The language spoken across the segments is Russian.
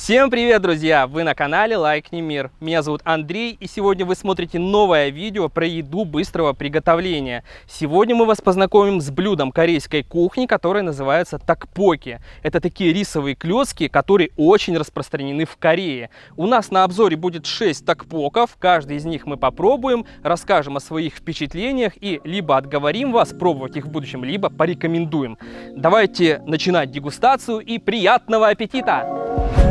Всем привет, друзья! Вы на канале Лайкни Мир. Меня зовут Андрей, и сегодня вы смотрите новое видео про еду быстрого приготовления. Сегодня мы вас познакомим с блюдом корейской кухни, которое называется такпоки. Это такие рисовые клетки, которые очень распространены в Корее. У нас на обзоре будет 6 такпоков, каждый из них мы попробуем, расскажем о своих впечатлениях и либо отговорим вас пробовать их в будущем, либо порекомендуем. Давайте начинать дегустацию и приятного аппетита!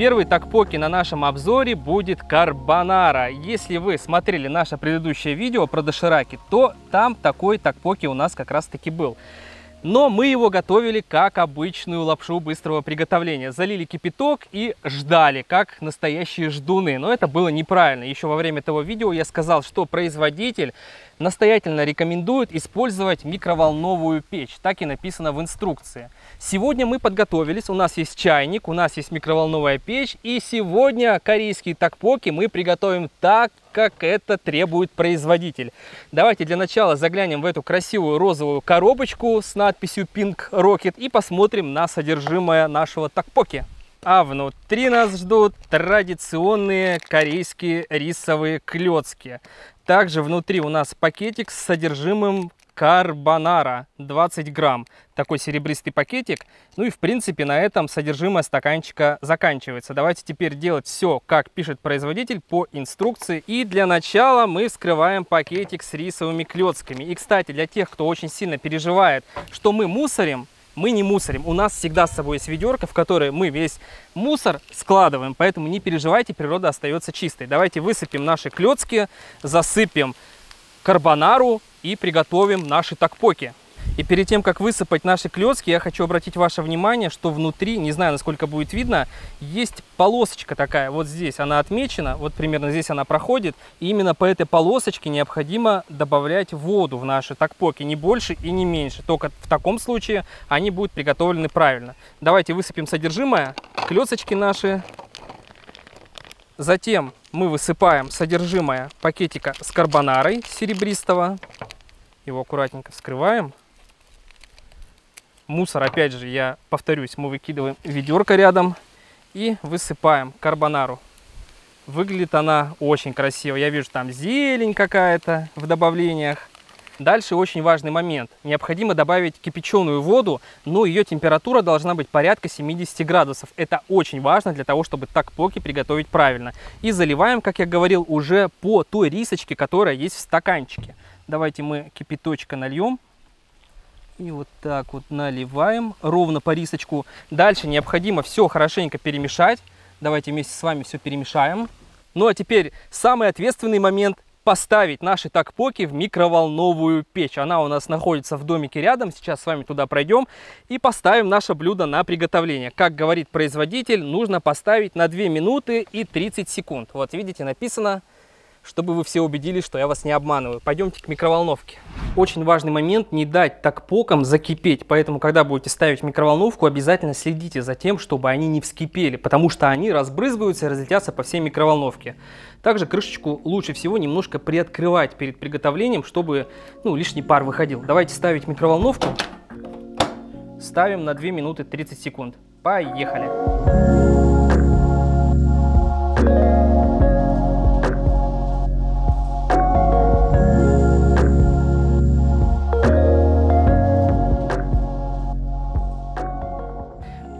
Первый такпоки на нашем обзоре будет карбонара. Если вы смотрели наше предыдущее видео про дошираки, то там такой такпоки у нас как раз таки был. Но мы его готовили как обычную лапшу быстрого приготовления. Залили кипяток и ждали, как настоящие ждуны. Но это было неправильно. Еще во время того видео я сказал, что производитель настоятельно рекомендуют использовать микроволновую печь. Так и написано в инструкции. Сегодня мы подготовились, у нас есть чайник, у нас есть микроволновая печь. И сегодня корейские такпоки мы приготовим так, как это требует производитель. Давайте для начала заглянем в эту красивую розовую коробочку с надписью Pink Rocket и посмотрим на содержимое нашего такпоки. А внутри нас ждут традиционные корейские рисовые клетки. Также внутри у нас пакетик с содержимым карбонара 20 грамм. Такой серебристый пакетик. Ну и в принципе на этом содержимое стаканчика заканчивается. Давайте теперь делать все, как пишет производитель по инструкции. И для начала мы вскрываем пакетик с рисовыми клетками. И кстати, для тех, кто очень сильно переживает, что мы мусорим, мы не мусорим. У нас всегда с собой есть ведерко, в которое мы весь мусор складываем. Поэтому не переживайте, природа остается чистой. Давайте высыпем наши клетки, засыпем карбонару и приготовим наши такпоки. И перед тем, как высыпать наши клетки, я хочу обратить ваше внимание, что внутри, не знаю, насколько будет видно, есть полосочка такая, вот здесь она отмечена, вот примерно здесь она проходит, и именно по этой полосочке необходимо добавлять воду в наши такпоки, не больше и не меньше, только в таком случае они будут приготовлены правильно. Давайте высыпем содержимое, клеточки наши, затем мы высыпаем содержимое пакетика с карбонарой серебристого, его аккуратненько вскрываем. Мусор, опять же, я повторюсь, мы выкидываем ведерко рядом и высыпаем карбонару. Выглядит она очень красиво. Я вижу там зелень какая-то в добавлениях. Дальше очень важный момент. Необходимо добавить кипяченую воду, но ее температура должна быть порядка 70 градусов. Это очень важно для того, чтобы такпоки приготовить правильно. И заливаем, как я говорил, уже по той рисочке, которая есть в стаканчике. Давайте мы кипяточка нальем. И вот так вот наливаем ровно по рисочку. Дальше необходимо все хорошенько перемешать. Давайте вместе с вами все перемешаем. Ну а теперь самый ответственный момент поставить наши такпоки в микроволновую печь. Она у нас находится в домике рядом, сейчас с вами туда пройдем и поставим наше блюдо на приготовление. Как говорит производитель, нужно поставить на 2 минуты и 30 секунд. Вот видите, написано, чтобы вы все убедились, что я вас не обманываю. Пойдемте к микроволновке очень важный момент, не дать так покам закипеть. Поэтому, когда будете ставить микроволновку, обязательно следите за тем, чтобы они не вскипели, потому что они разбрызгаются и разлетятся по всей микроволновке. Также крышечку лучше всего немножко приоткрывать перед приготовлением, чтобы ну, лишний пар выходил. Давайте ставить микроволновку. Ставим на 2 минуты 30 секунд. Поехали!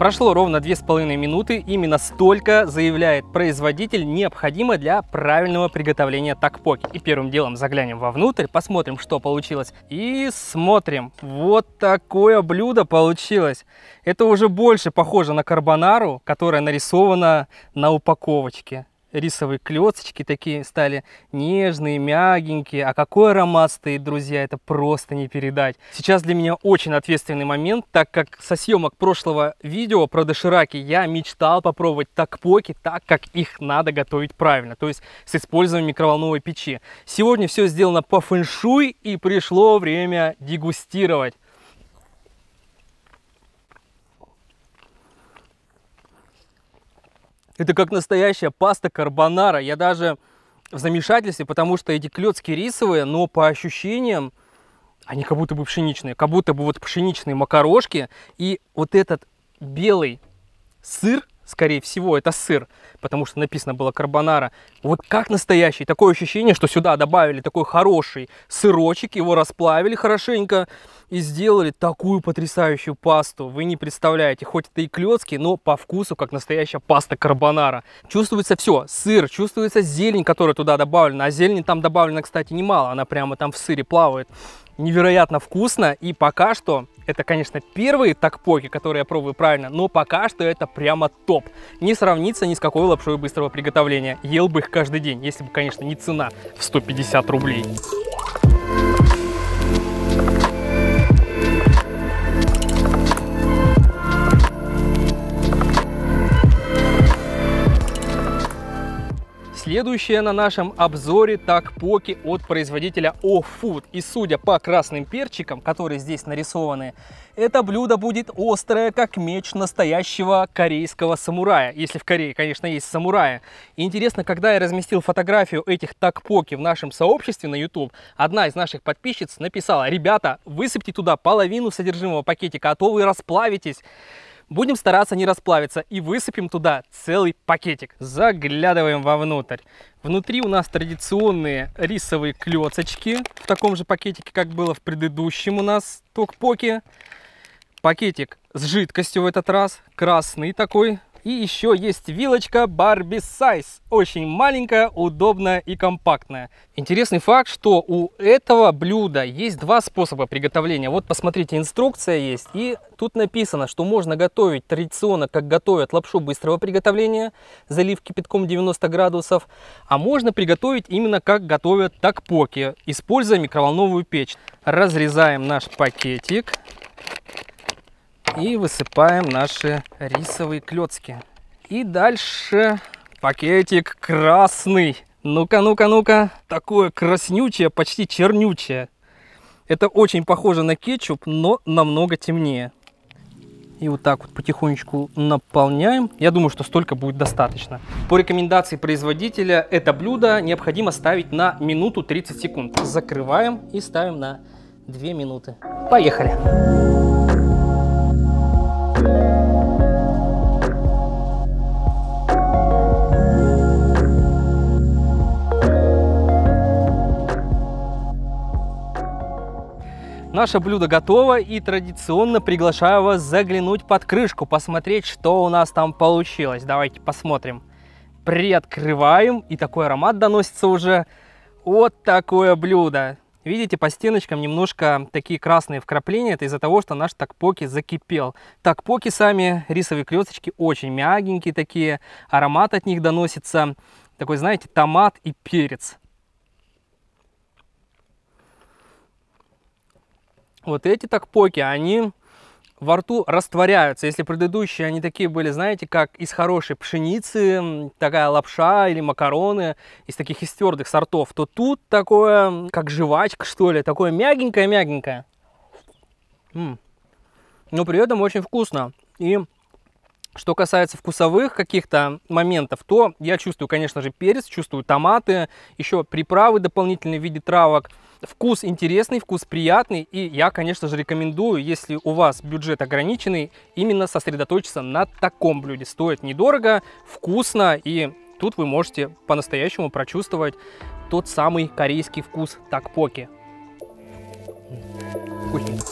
Прошло ровно две с половиной минуты, именно столько, заявляет производитель, необходимо для правильного приготовления такпоки. И первым делом заглянем вовнутрь, посмотрим, что получилось. И смотрим, вот такое блюдо получилось. Это уже больше похоже на карбонару, которая нарисована на упаковочке рисовые клеточки такие стали нежные, мягенькие. А какой аромат стоит, друзья, это просто не передать. Сейчас для меня очень ответственный момент, так как со съемок прошлого видео про дошираки я мечтал попробовать такпоки так, как их надо готовить правильно, то есть с использованием микроволновой печи. Сегодня все сделано по фэншуй и пришло время дегустировать. Это как настоящая паста карбонара. Я даже в замешательстве, потому что эти клетки рисовые, но по ощущениям они как будто бы пшеничные, как будто бы вот пшеничные макарошки. И вот этот белый сыр скорее всего, это сыр, потому что написано было карбонара. Вот как настоящий, такое ощущение, что сюда добавили такой хороший сырочек, его расплавили хорошенько и сделали такую потрясающую пасту. Вы не представляете, хоть это и клетки, но по вкусу, как настоящая паста карбонара. Чувствуется все, сыр, чувствуется зелень, которая туда добавлена, а зелени там добавлена, кстати, немало, она прямо там в сыре плавает. Невероятно вкусно и пока что это, конечно, первые такпоки, которые я пробую правильно, но пока что это прямо топ. Не сравнится ни с какой лапшой быстрого приготовления. Ел бы их каждый день, если бы, конечно, не цена в 150 рублей. Следующее на нашем обзоре такпоки от производителя Off Food. И судя по красным перчикам, которые здесь нарисованы, это блюдо будет острое, как меч настоящего корейского самурая. Если в Корее, конечно, есть самурая. интересно, когда я разместил фотографию этих такпоки в нашем сообществе на YouTube, одна из наших подписчиц написала, ребята, высыпьте туда половину содержимого пакетика, а то вы расплавитесь. Будем стараться не расплавиться и высыпем туда целый пакетик. Заглядываем вовнутрь. Внутри у нас традиционные рисовые клеточки в таком же пакетике, как было в предыдущем у нас токпоке. Пакетик с жидкостью в этот раз, красный такой, и еще есть вилочка Barbie Size. Очень маленькая, удобная и компактная. Интересный факт, что у этого блюда есть два способа приготовления. Вот посмотрите, инструкция есть. И тут написано, что можно готовить традиционно, как готовят лапшу быстрого приготовления, залив кипятком 90 градусов. А можно приготовить именно как готовят такпоки, используя микроволновую печь. Разрезаем наш пакетик. И высыпаем наши рисовые клетки. И дальше пакетик красный. Ну-ка, ну-ка, ну-ка. Такое краснючее, почти чернючее. Это очень похоже на кетчуп, но намного темнее. И вот так вот потихонечку наполняем. Я думаю, что столько будет достаточно. По рекомендации производителя, это блюдо необходимо ставить на минуту 30 секунд. Закрываем и ставим на 2 минуты. Поехали! Наше блюдо готово и традиционно приглашаю вас заглянуть под крышку, посмотреть, что у нас там получилось. Давайте посмотрим. Приоткрываем, и такой аромат доносится уже. Вот такое блюдо. Видите, по стеночкам немножко такие красные вкрапления. Это из-за того, что наш такпоки закипел. Такпоки сами, рисовые клеточки, очень мягенькие такие. Аромат от них доносится. Такой, знаете, томат и перец. Вот эти такпоки, они во рту растворяются. Если предыдущие, они такие были, знаете, как из хорошей пшеницы, такая лапша или макароны, из таких из твердых сортов, то тут такое, как жвачка, что ли, такое мягенькое-мягенькое. Но при этом очень вкусно. И что касается вкусовых каких-то моментов, то я чувствую, конечно же, перец, чувствую томаты, еще приправы дополнительные в виде травок – Вкус интересный, вкус приятный, и я, конечно же, рекомендую, если у вас бюджет ограниченный, именно сосредоточиться на таком блюде. Стоит недорого, вкусно, и тут вы можете по-настоящему прочувствовать тот самый корейский вкус такпоки. Вкусненько.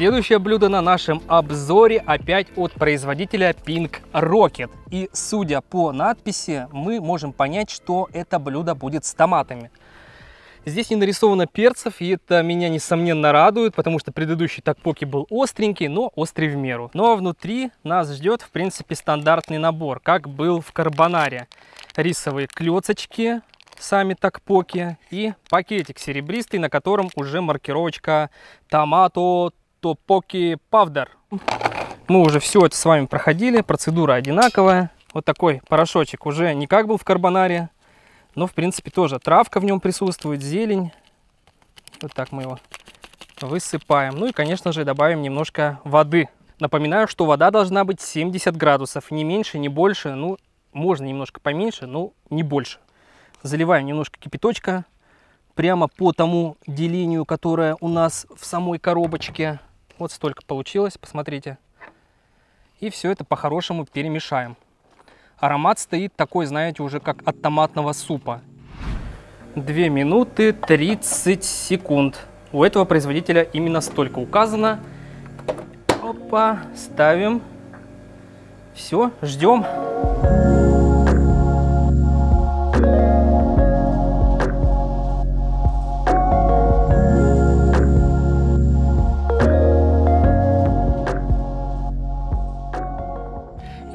Следующее блюдо на нашем обзоре опять от производителя Pink Rocket. И судя по надписи, мы можем понять, что это блюдо будет с томатами. Здесь не нарисовано перцев, и это меня, несомненно, радует, потому что предыдущий такпоки был остренький, но острый в меру. Ну а внутри нас ждет, в принципе, стандартный набор, как был в карбонаре. Рисовые клеточки, сами такпоки, и пакетик серебристый, на котором уже маркировочка «Томато то Poki Powder. Мы уже все это с вами проходили, процедура одинаковая. Вот такой порошочек уже не как был в карбонаре, но в принципе тоже травка в нем присутствует, зелень. Вот так мы его высыпаем. Ну и конечно же добавим немножко воды. Напоминаю, что вода должна быть 70 градусов, не меньше, не больше, ну можно немножко поменьше, но не больше. Заливаем немножко кипяточка прямо по тому делению, которое у нас в самой коробочке. Вот столько получилось, посмотрите. И все это по-хорошему перемешаем. Аромат стоит такой, знаете, уже как от томатного супа. 2 минуты 30 секунд. У этого производителя именно столько указано. Опа, ставим. Все, ждем. Ждем.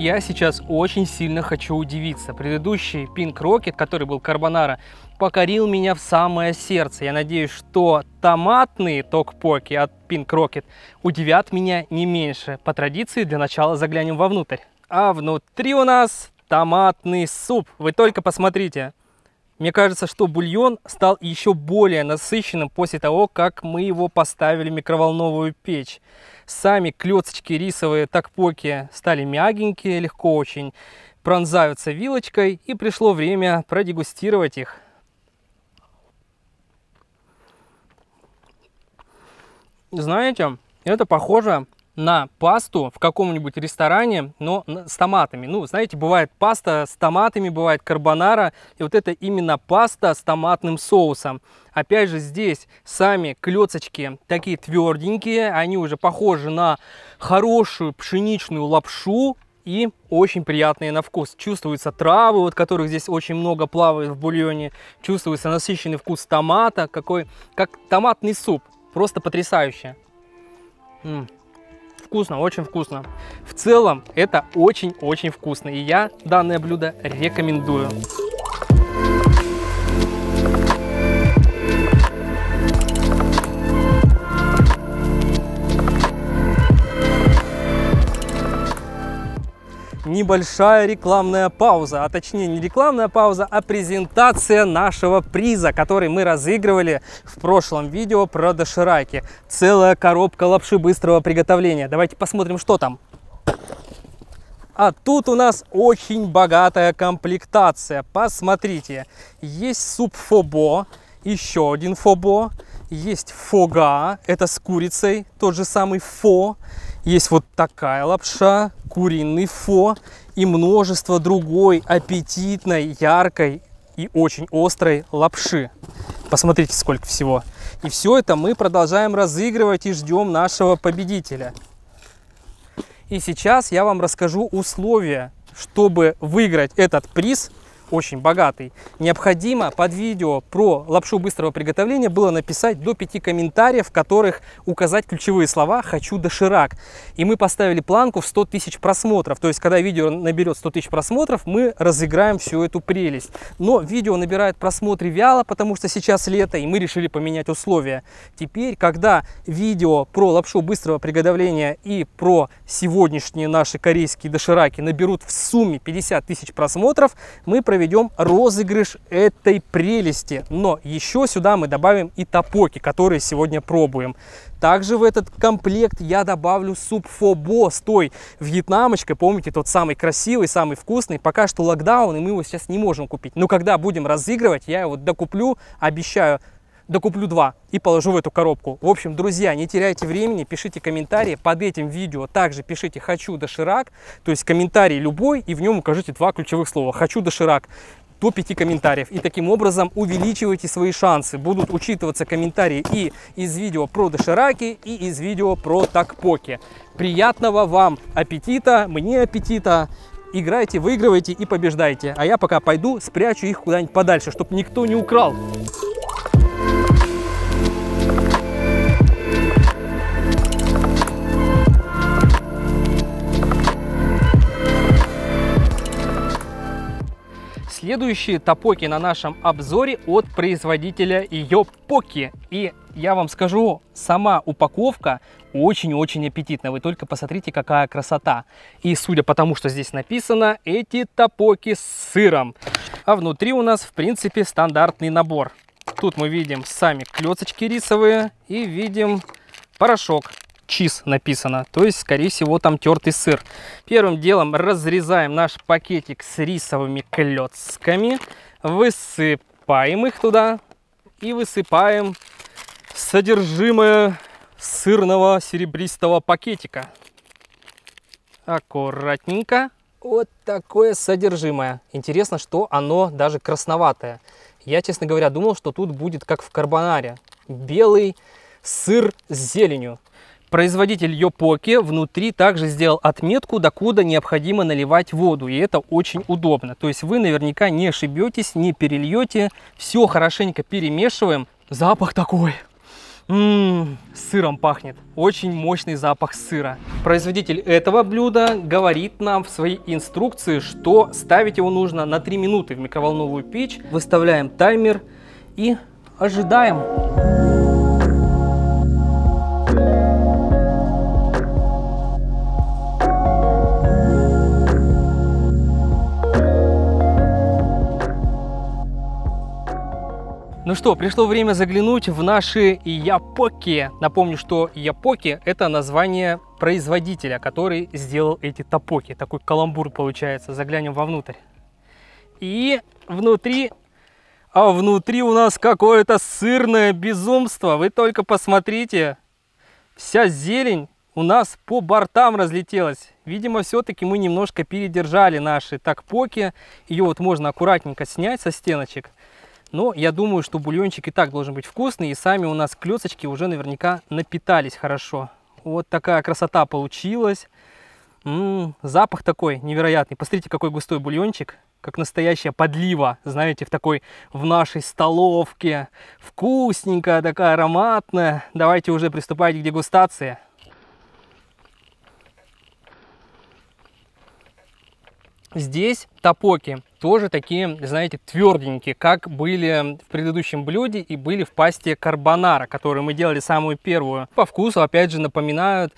я сейчас очень сильно хочу удивиться. Предыдущий Pink Rocket, который был карбонара, покорил меня в самое сердце. Я надеюсь, что томатные токпоки от Pink Rocket удивят меня не меньше. По традиции для начала заглянем вовнутрь. А внутри у нас томатный суп. Вы только посмотрите. Мне кажется, что бульон стал еще более насыщенным после того, как мы его поставили в микроволновую печь. Сами клеточки рисовые такпоки стали мягенькие, легко очень пронзаются вилочкой, и пришло время продегустировать их. Знаете, это похоже на пасту в каком-нибудь ресторане, но с томатами. Ну, знаете, бывает паста с томатами, бывает карбонара, и вот это именно паста с томатным соусом. Опять же, здесь сами клеточки такие тверденькие, они уже похожи на хорошую пшеничную лапшу, и очень приятные на вкус. Чувствуются травы, вот которых здесь очень много плавает в бульоне. Чувствуется насыщенный вкус томата, какой, как томатный суп. Просто потрясающе. М Вкусно, очень вкусно. В целом это очень-очень вкусно, и я данное блюдо рекомендую. небольшая рекламная пауза, а точнее не рекламная пауза, а презентация нашего приза, который мы разыгрывали в прошлом видео про дошираки. Целая коробка лапши быстрого приготовления. Давайте посмотрим, что там. А тут у нас очень богатая комплектация. Посмотрите, есть суп фобо, еще один фобо, есть фога, это с курицей, тот же самый фо. Есть вот такая лапша, куриный фо и множество другой аппетитной, яркой и очень острой лапши. Посмотрите, сколько всего. И все это мы продолжаем разыгрывать и ждем нашего победителя. И сейчас я вам расскажу условия, чтобы выиграть этот приз – очень богатый, необходимо под видео про лапшу быстрого приготовления было написать до 5 комментариев, в которых указать ключевые слова «хочу доширак». И мы поставили планку в 100 тысяч просмотров. То есть, когда видео наберет 100 тысяч просмотров, мы разыграем всю эту прелесть. Но видео набирает просмотры вяло, потому что сейчас лето, и мы решили поменять условия. Теперь, когда видео про лапшу быстрого приготовления и про сегодняшние наши корейские дошираки наберут в сумме 50 тысяч просмотров, мы проведем проведем розыгрыш этой прелести. Но еще сюда мы добавим и топоки, которые сегодня пробуем. Также в этот комплект я добавлю суп фобо с той вьетнамочкой. Помните, тот самый красивый, самый вкусный. Пока что локдаун, и мы его сейчас не можем купить. Но когда будем разыгрывать, я его докуплю, обещаю докуплю два и положу в эту коробку. В общем, друзья, не теряйте времени, пишите комментарии. Под этим видео также пишите «хочу доширак», то есть комментарий любой, и в нем укажите два ключевых слова «хочу доширак» до 5 комментариев. И таким образом увеличивайте свои шансы. Будут учитываться комментарии и из видео про дошираки, и из видео про такпоки. Приятного вам аппетита, мне аппетита. Играйте, выигрывайте и побеждайте. А я пока пойду спрячу их куда-нибудь подальше, чтобы никто не украл. следующие топоки на нашем обзоре от производителя Йопоки. И я вам скажу, сама упаковка очень-очень аппетитна. Вы только посмотрите, какая красота. И судя по тому, что здесь написано, эти топоки с сыром. А внутри у нас, в принципе, стандартный набор. Тут мы видим сами клеточки рисовые и видим порошок чиз написано, то есть, скорее всего, там тертый сыр. Первым делом разрезаем наш пакетик с рисовыми клетками, высыпаем их туда и высыпаем содержимое сырного серебристого пакетика. Аккуратненько. Вот такое содержимое. Интересно, что оно даже красноватое. Я, честно говоря, думал, что тут будет как в карбонаре. Белый сыр с зеленью. Производитель Йопоки внутри также сделал отметку, докуда необходимо наливать воду, и это очень удобно. То есть вы наверняка не ошибетесь, не перельете, все хорошенько перемешиваем. Запах такой! Ммм, сыром пахнет. Очень мощный запах сыра. Производитель этого блюда говорит нам в своей инструкции, что ставить его нужно на 3 минуты в микроволновую печь. Выставляем таймер и ожидаем. Ну что, пришло время заглянуть в наши япоки. Напомню, что япоки – это название производителя, который сделал эти топоки. Такой каламбур получается. Заглянем вовнутрь. И внутри... А внутри у нас какое-то сырное безумство. Вы только посмотрите. Вся зелень у нас по бортам разлетелась. Видимо, все-таки мы немножко передержали наши такпоки. Ее вот можно аккуратненько снять со стеночек. Но я думаю, что бульончик и так должен быть вкусный, и сами у нас клеточки уже наверняка напитались хорошо. Вот такая красота получилась. М м-м, -м, запах такой невероятный. Посмотрите, какой густой бульончик, как настоящая подлива, знаете, в такой, в нашей столовке. Вкусненькая такая, ароматная. Давайте уже приступать к дегустации. Здесь топоки тоже такие, знаете, тверденькие, как были в предыдущем блюде и были в пасте карбонара, которую мы делали самую первую. По вкусу, опять же, напоминают,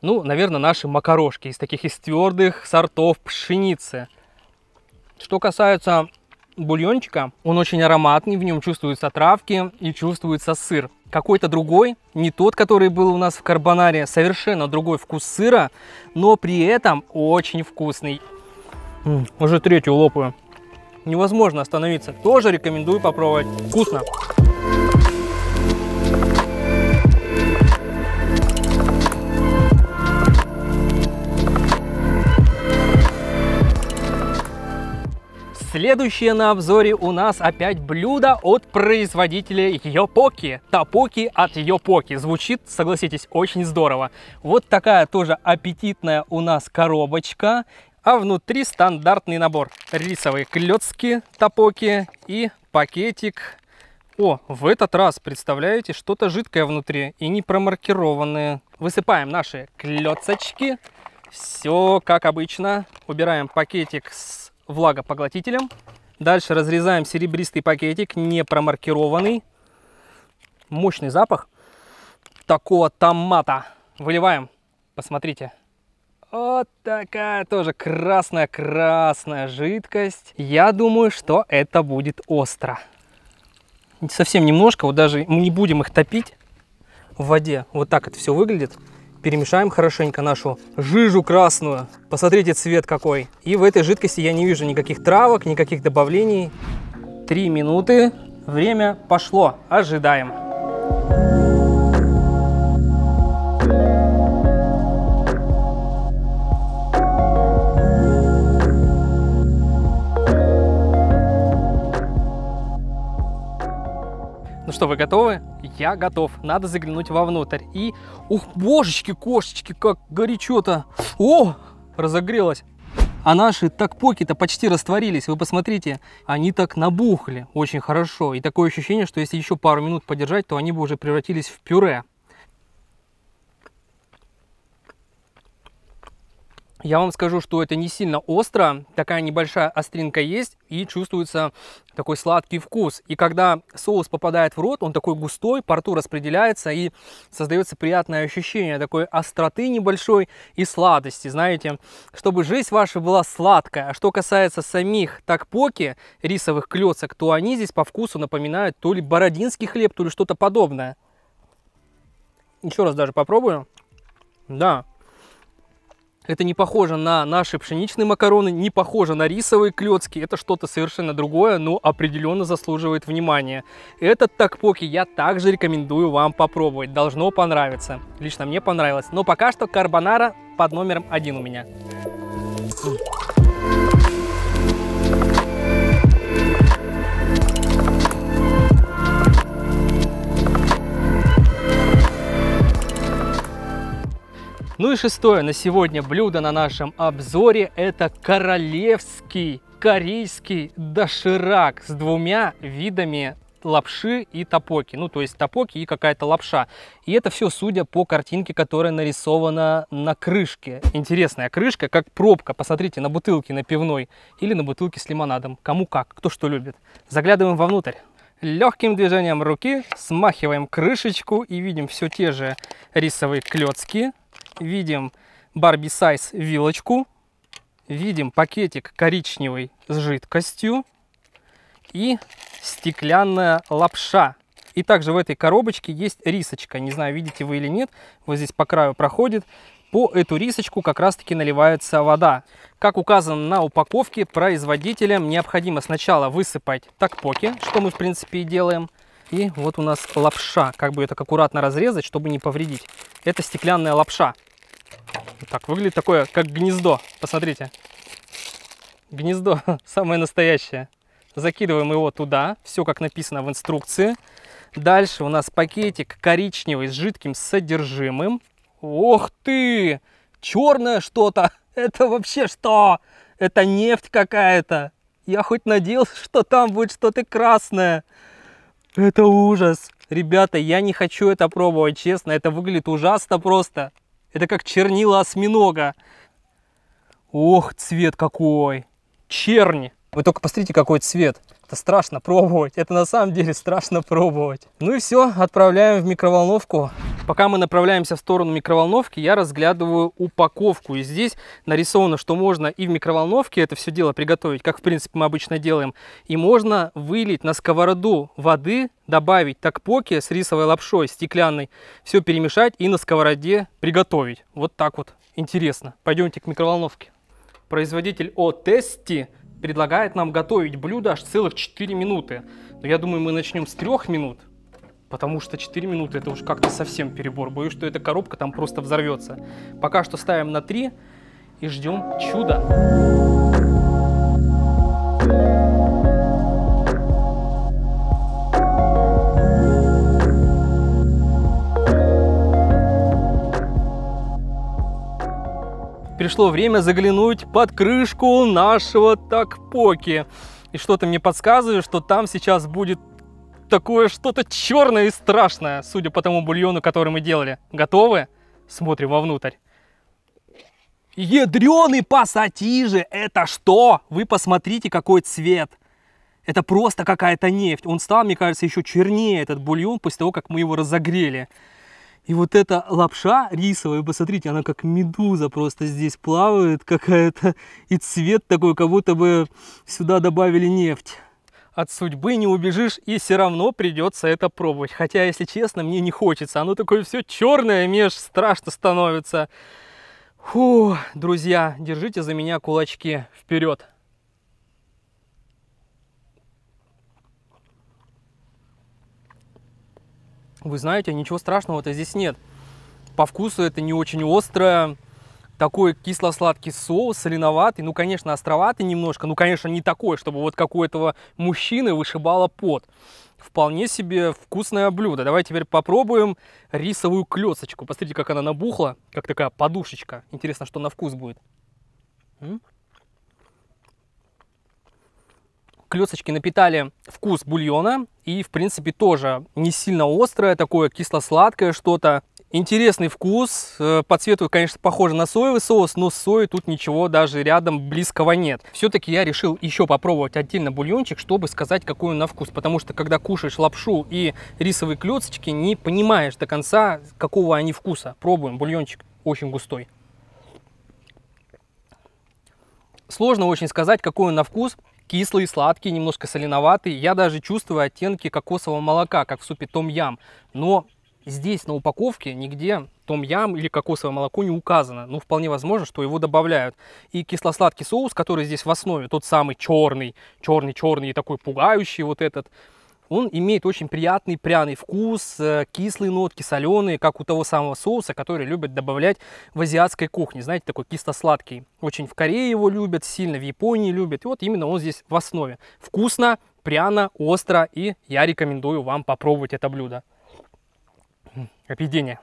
ну, наверное, наши макарошки из таких из твердых сортов пшеницы. Что касается бульончика, он очень ароматный, в нем чувствуются травки и чувствуется сыр. Какой-то другой, не тот, который был у нас в карбонаре, совершенно другой вкус сыра, но при этом очень вкусный уже третью лопаю. Невозможно остановиться. Тоже рекомендую попробовать. Вкусно. Следующее на обзоре у нас опять блюдо от производителя Йопоки. Тапоки от Йопоки. Звучит, согласитесь, очень здорово. Вот такая тоже аппетитная у нас коробочка а внутри стандартный набор. Рисовые клетки, топоки и пакетик. О, в этот раз, представляете, что-то жидкое внутри и не промаркированное. Высыпаем наши клеточки. Все как обычно. Убираем пакетик с влагопоглотителем. Дальше разрезаем серебристый пакетик, не промаркированный. Мощный запах такого томата. Выливаем. Посмотрите, вот такая тоже красная-красная жидкость. Я думаю, что это будет остро. Совсем немножко, вот даже мы не будем их топить в воде. Вот так это все выглядит. Перемешаем хорошенько нашу жижу красную. Посмотрите цвет какой. И в этой жидкости я не вижу никаких травок, никаких добавлений. Три минуты. Время пошло. Ожидаем. Ну что, вы готовы? Я готов. Надо заглянуть вовнутрь. И, ух, божечки, кошечки, как горячо-то. О, разогрелось. А наши такпоки-то почти растворились, вы посмотрите, они так набухли очень хорошо. И такое ощущение, что если еще пару минут подержать, то они бы уже превратились в пюре. Я вам скажу, что это не сильно остро, такая небольшая остринка есть и чувствуется такой сладкий вкус. И когда соус попадает в рот, он такой густой, по рту распределяется и создается приятное ощущение такой остроты небольшой и сладости, знаете, чтобы жизнь ваша была сладкая. А что касается самих такпоки, рисовых клецок, то они здесь по вкусу напоминают то ли бородинский хлеб, то ли что-то подобное. Еще раз даже попробую. Да, это не похоже на наши пшеничные макароны, не похоже на рисовые клетки. Это что-то совершенно другое, но определенно заслуживает внимания. Этот такпоки я также рекомендую вам попробовать. Должно понравиться. Лично мне понравилось. Но пока что карбонара под номером один у меня. Ну и шестое на сегодня блюдо на нашем обзоре – это королевский корейский доширак с двумя видами лапши и топоки. Ну, то есть топоки и какая-то лапша. И это все судя по картинке, которая нарисована на крышке. Интересная крышка, как пробка. Посмотрите на бутылке на пивной или на бутылке с лимонадом. Кому как, кто что любит. Заглядываем вовнутрь. Легким движением руки смахиваем крышечку и видим все те же рисовые клетки, видим Барби Сайз вилочку, видим пакетик коричневый с жидкостью и стеклянная лапша. И также в этой коробочке есть рисочка. Не знаю, видите вы или нет, вот здесь по краю проходит. По эту рисочку как раз-таки наливается вода. Как указано на упаковке, производителям необходимо сначала высыпать такпоки, что мы в принципе и делаем. И вот у нас лапша. Как бы ее так аккуратно разрезать, чтобы не повредить. Это стеклянная лапша так выглядит такое, как гнездо. Посмотрите. Гнездо самое настоящее. Закидываем его туда, все как написано в инструкции. Дальше у нас пакетик коричневый с жидким содержимым. Ох ты! Черное что-то! Это вообще что? Это нефть какая-то! Я хоть надеялся, что там будет что-то красное. Это ужас! Ребята, я не хочу это пробовать, честно. Это выглядит ужасно просто. Это как чернила осьминога. Ох, цвет какой! Черни! Вы только посмотрите, какой цвет. Это страшно пробовать. Это на самом деле страшно пробовать. Ну и все, отправляем в микроволновку. Пока мы направляемся в сторону микроволновки, я разглядываю упаковку. И здесь нарисовано, что можно и в микроволновке это все дело приготовить, как в принципе мы обычно делаем. И можно вылить на сковороду воды, добавить такпоки с рисовой лапшой стеклянной, все перемешать и на сковороде приготовить. Вот так вот. Интересно. Пойдемте к микроволновке. Производитель О-Тести – предлагает нам готовить блюдо аж целых 4 минуты. Но я думаю, мы начнем с 3 минут, потому что 4 минуты это уж как-то совсем перебор. Боюсь, что эта коробка там просто взорвется. Пока что ставим на 3 и ждем чуда. пришло время заглянуть под крышку нашего такпоки. И что-то мне подсказывает, что там сейчас будет такое что-то черное и страшное, судя по тому бульону, который мы делали. Готовы? Смотрим вовнутрь. Ядреный пассатижи! Это что? Вы посмотрите, какой цвет! Это просто какая-то нефть. Он стал, мне кажется, еще чернее, этот бульон, после того, как мы его разогрели. И вот эта лапша рисовая, посмотрите, она как медуза просто здесь плавает какая-то. И цвет такой, как будто бы сюда добавили нефть. От судьбы не убежишь, и все равно придется это пробовать. Хотя, если честно, мне не хочется. Оно такое все черное, меж страшно становится. Фу, друзья, держите за меня кулачки. Вперед! вы знаете, ничего страшного-то здесь нет. По вкусу это не очень острое, такой кисло-сладкий соус, соленоватый, ну, конечно, островатый немножко, ну, конечно, не такой, чтобы вот как у этого мужчины вышибало пот. Вполне себе вкусное блюдо. Давай теперь попробуем рисовую клеточку. Посмотрите, как она набухла, как такая подушечка. Интересно, что на вкус будет. М? клесочки напитали вкус бульона и, в принципе, тоже не сильно острое, такое кисло-сладкое что-то. Интересный вкус, э, по цвету, конечно, похоже на соевый соус, но с соей тут ничего даже рядом близкого нет. Все-таки я решил еще попробовать отдельно бульончик, чтобы сказать, какой он на вкус, потому что, когда кушаешь лапшу и рисовые клеточки, не понимаешь до конца, какого они вкуса. Пробуем, бульончик очень густой. Сложно очень сказать, какой он на вкус, кислый, сладкий, немножко соленоватый. Я даже чувствую оттенки кокосового молока, как в супе том-ям. Но здесь на упаковке нигде том-ям или кокосовое молоко не указано. Но ну, вполне возможно, что его добавляют. И кисло-сладкий соус, который здесь в основе, тот самый черный, черный-черный и такой пугающий вот этот – он имеет очень приятный пряный вкус, э, кислые нотки, соленые, как у того самого соуса, который любят добавлять в азиатской кухне. Знаете, такой кисло-сладкий. Очень в Корее его любят, сильно в Японии любят. И вот именно он здесь в основе. Вкусно, пряно, остро, и я рекомендую вам попробовать это блюдо. Объедение.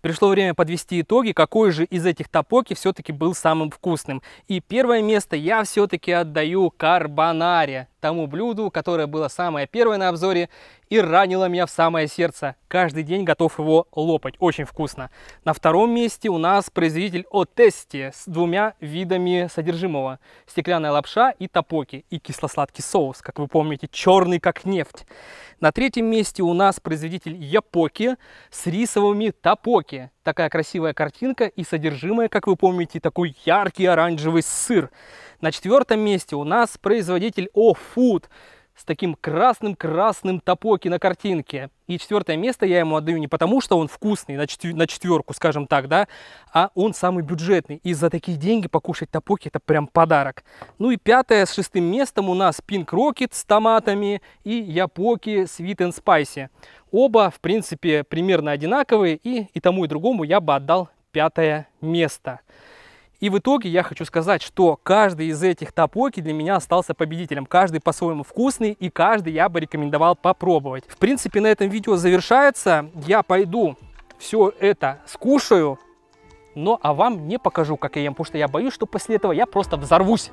Пришло время подвести итоги, какой же из этих топоки все-таки был самым вкусным. И первое место я все-таки отдаю карбонаре тому блюду, которое было самое первое на обзоре и ранило меня в самое сердце. Каждый день готов его лопать, очень вкусно. На втором месте у нас производитель Отести с двумя видами содержимого. Стеклянная лапша и топоки, и кисло-сладкий соус, как вы помните, черный как нефть. На третьем месте у нас производитель Япоки с рисовыми топоки такая красивая картинка и содержимое, как вы помните, такой яркий оранжевый сыр. На четвертом месте у нас производитель О-Food. Oh с таким красным-красным топоки на картинке. И четвертое место я ему отдаю не потому, что он вкусный, на, четвер на четверку, скажем так, да, а он самый бюджетный. И за такие деньги покушать топоки – это прям подарок. Ну и пятое с шестым местом у нас Pink Rocket с томатами и Япоки Sweet and Spicy. Оба, в принципе, примерно одинаковые, и, и тому, и другому я бы отдал пятое место. И в итоге я хочу сказать, что каждый из этих тапоки для меня остался победителем. Каждый по-своему вкусный и каждый я бы рекомендовал попробовать. В принципе, на этом видео завершается. Я пойду все это скушаю, но а вам не покажу, как я ем, потому что я боюсь, что после этого я просто взорвусь.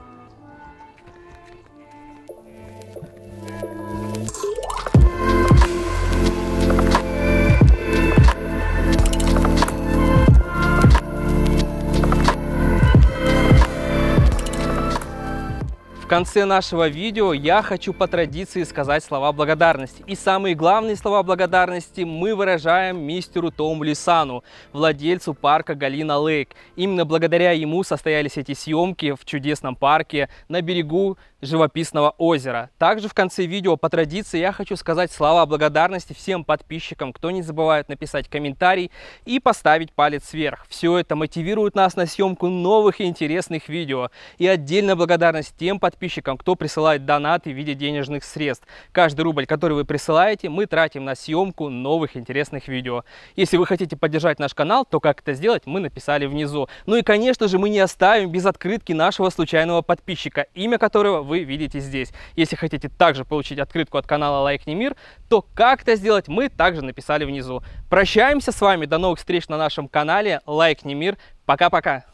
конце нашего видео я хочу по традиции сказать слова благодарности. И самые главные слова благодарности мы выражаем мистеру Тому Лисану, владельцу парка Галина Лейк. Именно благодаря ему состоялись эти съемки в чудесном парке на берегу живописного озера. Также в конце видео по традиции я хочу сказать слова благодарности всем подписчикам, кто не забывает написать комментарий и поставить палец вверх. Все это мотивирует нас на съемку новых и интересных видео. И отдельная благодарность тем подписчикам, подписчикам, кто присылает донаты в виде денежных средств. Каждый рубль, который вы присылаете, мы тратим на съемку новых интересных видео. Если вы хотите поддержать наш канал, то как это сделать, мы написали внизу. Ну и, конечно же, мы не оставим без открытки нашего случайного подписчика, имя которого вы видите здесь. Если хотите также получить открытку от канала Лайк не Мир, то как это сделать, мы также написали внизу. Прощаемся с вами, до новых встреч на нашем канале Лайк не Мир. Пока-пока!